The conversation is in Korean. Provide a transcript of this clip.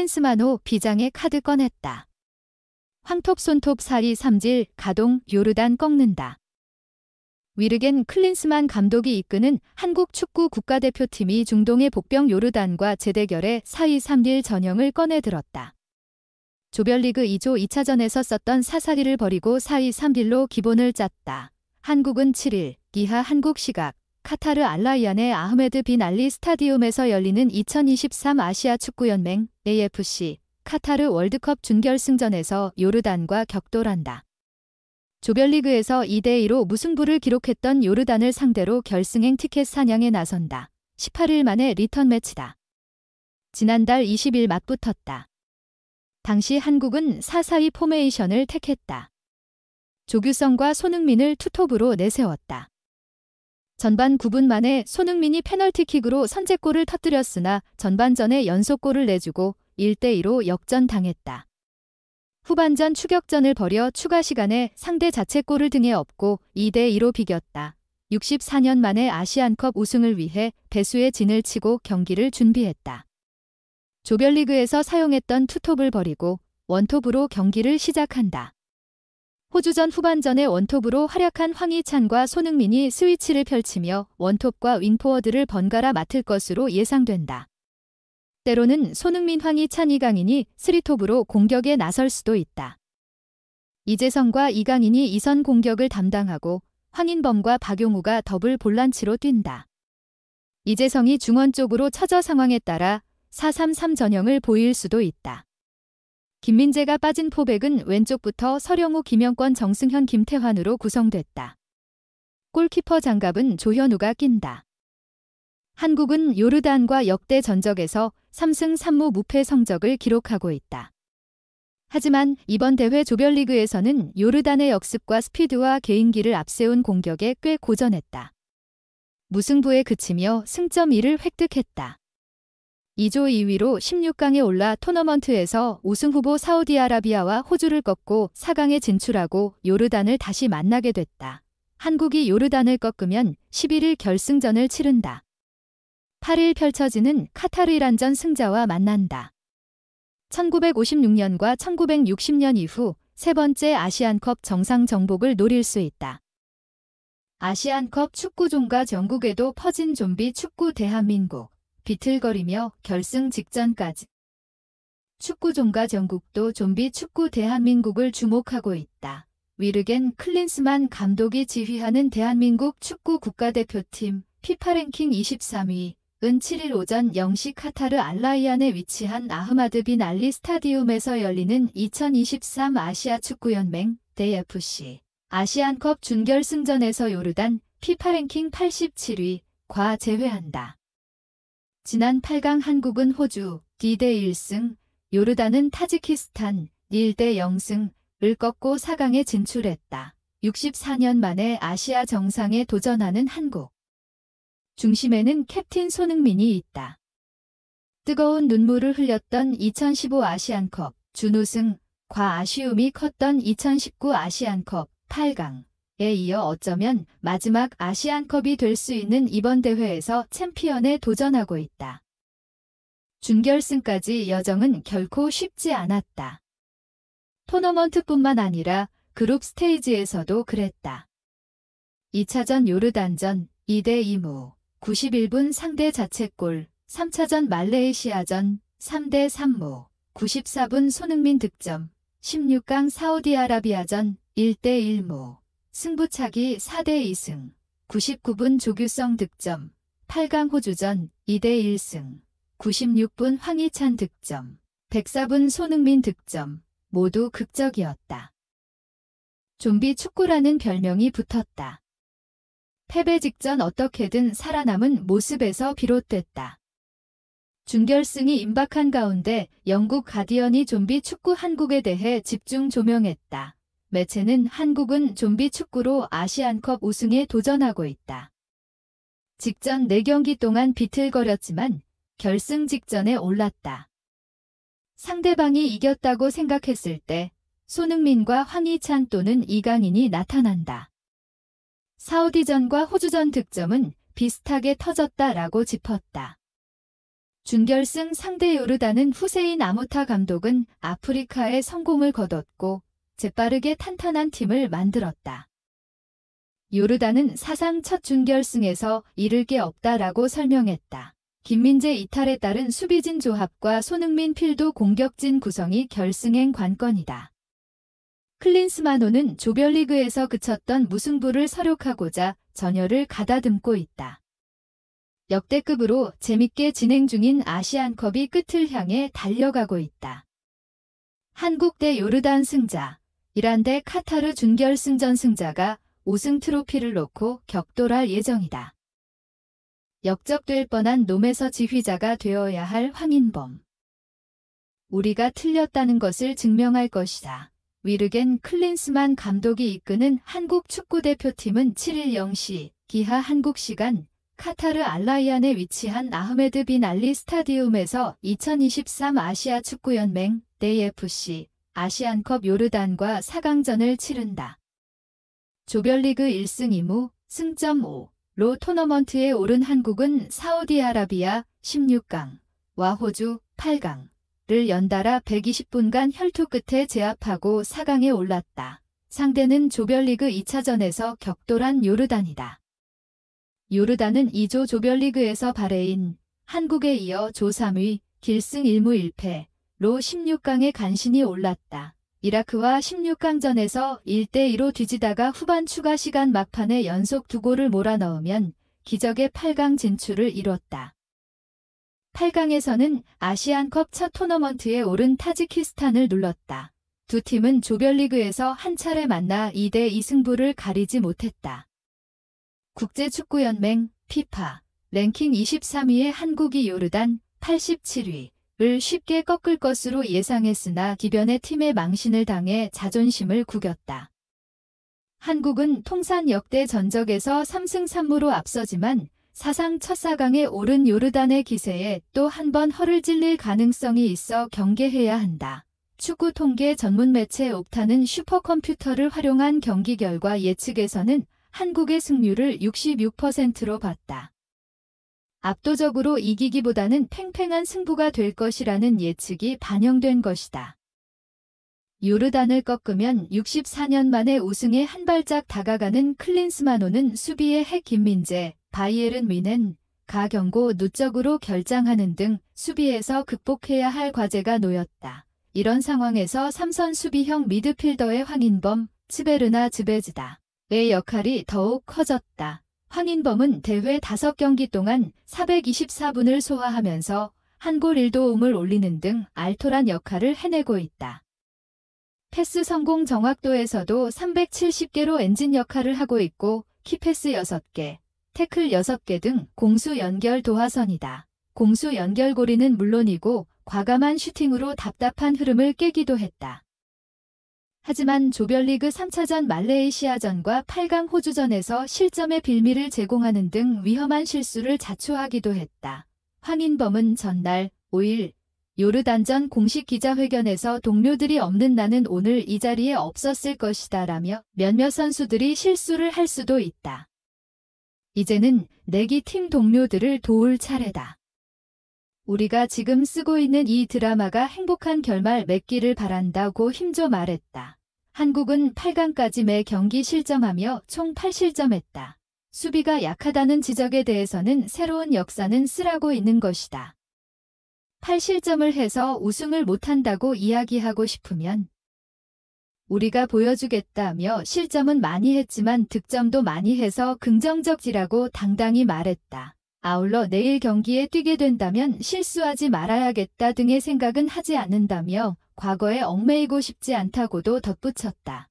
클린스만호 비장의 카드 꺼냈다. 황톱 손톱 사리 삼질 가동 요르단 꺾는다. 위르겐 클린스만 감독이 이끄는 한국 축구 국가대표팀이 중동의 복병 요르단과 재대결에 4-2-3-1 전형을 꺼내들었다. 조별리그 2조 2차전에서 썼던 사사리를 버리고 4-2-3-1로 기본을 짰다. 한국은 7일 기하 한국 시각 카타르 알라이안의 아흐메드 빈 알리 스타디움에서 열리는 2023 아시아 축구연맹 AFC 카타르 월드컵 준결승전에서 요르단과 격돌한다. 조별리그에서 2대2로 무승부를 기록했던 요르단을 상대로 결승행 티켓 사냥에 나선다. 18일 만에 리턴 매치다. 지난달 20일 맞붙었다. 당시 한국은 4-4-2 포메이션을 택했다. 조규성과 손흥민을 투톱으로 내세웠다. 전반 9분 만에 손흥민이 페널티킥으로 선제골을 터뜨렸으나 전반전에 연속골을 내주고 1대2로 역전당했다. 후반전 추격전을 벌여 추가 시간에 상대 자책골을 등에 업고 2대2로 비겼다. 64년 만에 아시안컵 우승을 위해 배수의 진을 치고 경기를 준비했다. 조별리그에서 사용했던 투톱을 버리고 원톱으로 경기를 시작한다. 호주전 후반전에 원톱으로 활약한 황희찬과 손흥민이 스위치를 펼치며 원톱과 윙포워드를 번갈아 맡을 것으로 예상된다. 때로는 손흥민, 황희찬, 이강인이 스리톱으로 공격에 나설 수도 있다. 이재성과 이강인이 이선 공격을 담당하고 황인범과 박용우가 더블 볼란치로 뛴다. 이재성이 중원 쪽으로 처져 상황에 따라 4-3-3 전형을 보일 수도 있다. 김민재가 빠진 포백은 왼쪽부터 서령우, 김영권, 정승현, 김태환으로 구성됐다. 골키퍼 장갑은 조현우가 낀다. 한국은 요르단과 역대 전적에서 3승 3무 무패 성적을 기록하고 있다. 하지만 이번 대회 조별리그에서는 요르단의 역습과 스피드와 개인기를 앞세운 공격에 꽤 고전했다. 무승부에 그치며 승점 1을 획득했다. 2조 2위로 16강에 올라 토너먼트에서 우승후보 사우디아라비아와 호주를 꺾고 4강에 진출하고 요르단을 다시 만나게 됐다. 한국이 요르단을 꺾으면 11일 결승전을 치른다. 8일 펼쳐지는 카타르 이란전 승자와 만난다. 1956년과 1960년 이후 세 번째 아시안컵 정상 정복을 노릴 수 있다. 아시안컵 축구종과 전국에도 퍼진 좀비 축구 대한민국 비틀거리며 결승 직전까지. 축구종가 전국도 좀비 축구 대한민국을 주목하고 있다. 위르겐 클린스만 감독이 지휘하는 대한민국 축구 국가대표팀 피파랭킹 23위 은 7일 오전 0시 카타르 알라이안에 위치한 아흐마드 빈 알리 스타디움에서 열리는 2023 아시아 축구연맹 대FC 아시안컵 준결승전에서 요르단 피파랭킹 87위 과 제외한다. 지난 8강 한국은 호주 D대 1승, 요르단은 타지키스탄 1대 0승을 꺾고 4강에 진출했다. 64년 만에 아시아 정상에 도전하는 한국. 중심에는 캡틴 손흥민이 있다. 뜨거운 눈물을 흘렸던 2015 아시안컵 준우승, 과 아쉬움이 컸던 2019 아시안컵 8강. 이어 어쩌면 마지막 아시안컵이 될 수 있는 이번 대회에서 챔피언에 도전하고 있다. 준결승까지 여정은 결코 쉽지 않았다. 토너먼트뿐만 아니라 그룹 스테이지에서도 그랬다. 2차전 요르단전 2대 2무 91분 상대 자책골 3차전 말레이시아전 3대 3무 94분 손흥민 득점 16강 사우디아라비아전 1대 1무 승부차기 4대 2승, 99분 조규성 득점, 8강 호주전 2대 1승, 96분 황희찬 득점, 104분 손흥민 득점, 모두 극적이었다. 좀비 축구라는 별명이 붙었다. 패배 직전 어떻게든 살아남은 모습에서 비롯됐다. 준결승이 임박한 가운데 영국 가디언이 좀비 축구 한국에 대해 집중 조명했다. 매체는 한국은 좀비 축구로 아시안컵 우승에 도전하고 있다. 직전 4경기 동안 비틀거렸지만 결승 직전에 올랐다. 상대방이 이겼다고 생각했을 때 손흥민과 황희찬 또는 이강인이 나타난다. 사우디전과 호주전 득점은 비슷하게 터졌다라고 짚었다. 준결승 상대 요르단은 후세인 아무타 감독은 아프리카의 성공을 거뒀고 재빠르게 탄탄한 팀을 만들었다. 요르단은 사상 첫 준결승에서 잃을 게 없다라고 설명했다. 김민재 이탈에 따른 수비진 조합과 손흥민 필도 공격진 구성이 결승행 관건이다. 클린스만호는 조별리그에서 그쳤던 무승부를 서욕하고자 전열을 가다듬고 있다. 역대급으로 재밌게 진행 중인 아시안컵이 끝을 향해 달려가고 있다. 한국 대 요르단 승자 이란대 카타르 준결승전 승자가 우승 트로피를 놓고 격돌할 예정이다. 역적될 뻔한 놈에서 지휘자가 되어야 할 황인범. 우리가 틀렸다는 것을 증명할 것이다. 위르겐 클린스만 감독이 이끄는 한국 축구대표팀은 7일 0시 기하 한국 시간 카타르 알라이안에 위치한 아흐메드 빈 알리 스타디움에서 2023 아시아 축구연맹 d f c 아시안컵 요르단과 4강전을 치른다. 조별리그 1승 2무 승점 5로 토너먼트에 오른 한국은 사우디아라비아 16강와 호주 8강을 연달아 120분간 혈투 끝에 제압하고 4강에 올랐다. 상대는 조별리그 2차전에서 격돌한 요르단이다. 요르단은 2조 조별리그에서 바레인, 한국에 이어 조 3위, 길승 1무 1패, 로 16강에 간신히 올랐다. 이라크와 16강전에서 1대2로 뒤지다가 후반 추가 시간 막판에 연속 두 골을 몰아넣으면 기적의 8강 진출을 이뤘다. 8강에서는 아시안컵 첫 토너먼트에 오른 타지키스탄을 눌렀다. 두 팀은 조별리그에서 한 차례 만나 2대2 승부를 가리지 못했다. 국제축구연맹 피파 랭킹 23위의 한국이 요르단 87위 을 쉽게 꺾을 것으로 예상했으나 기변의 팀의 망신을 당해 자존심을 구겼다. 한국은 통산 역대 전적에서 3승 3무로 앞서지만 사상 첫 4강에 오른 요르단의 기세에 또 한 번 허를 찔릴 가능성이 있어 경계해야 한다. 축구 통계 전문 매체 옥타는 슈퍼컴퓨터를 활용한 경기 결과 예측에서는 한국의 승률을 66%로 봤다. 압도적으로 이기기보다는 팽팽한 승부가 될 것이라는 예측이 반영된 것이다. 요르단을 꺾으면 64년 만에 우승에 한 발짝 다가가는 클린스만호는 수비의 핵 김민재, 바이에른 위넨, 가경고 누적으로 결장하는 등 수비에서 극복해야 할 과제가 놓였다. 이런 상황에서 삼선 수비형 미드필더의 황인범, 치베르나 즈베즈다의 역할이 더욱 커졌다. 황인범은 대회 5경기 동안 424분을 소화하면서 한골 1도움을 올리는 등 알토란 역할을 해내고 있다. 패스 성공 정확도에서도 370개로 엔진 역할을 하고 있고 키패스 6개, 태클 6개 등 공수 연결 도화선이다. 공수 연결고리는 물론이고 과감한 슈팅으로 답답한 흐름을 깨기도 했다. 하지만 조별리그 3차전 말레이시아전과 8강 호주전에서 실점의 빌미를 제공하는 등 위험한 실수를 자초하기도 했다. 황인범은 전날 5일 요르단전 공식 기자회견에서 동료들이 없는 나는 오늘 이 자리에 없었을 것이다 라며 몇몇 선수들이 실수를 할 수도 있다. 이제는 내기 팀 동료들을 도울 차례다. 우리가 지금 쓰고 있는 이 드라마가 행복한 결말 맺기를 바란다고 힘줘 말했다. 한국은 8강까지 매 경기 실점하며 총 8실점했다. 수비가 약하다는 지적에 대해서는 새로운 역사는 쓰라고 있는 것이다. 8실점을 해서 우승을 못한다고 이야기하고 싶으면 우리가 보여주겠다며 실점은 많이 했지만 득점도 많이 해서 긍정적지라고 당당히 말했다. 아울러 내일 경기에 뛰게 된다면 실수하지 말아야겠다 등의 생각은 하지 않는다며 과거에 얽매이고 싶지 않다고도 덧붙였다.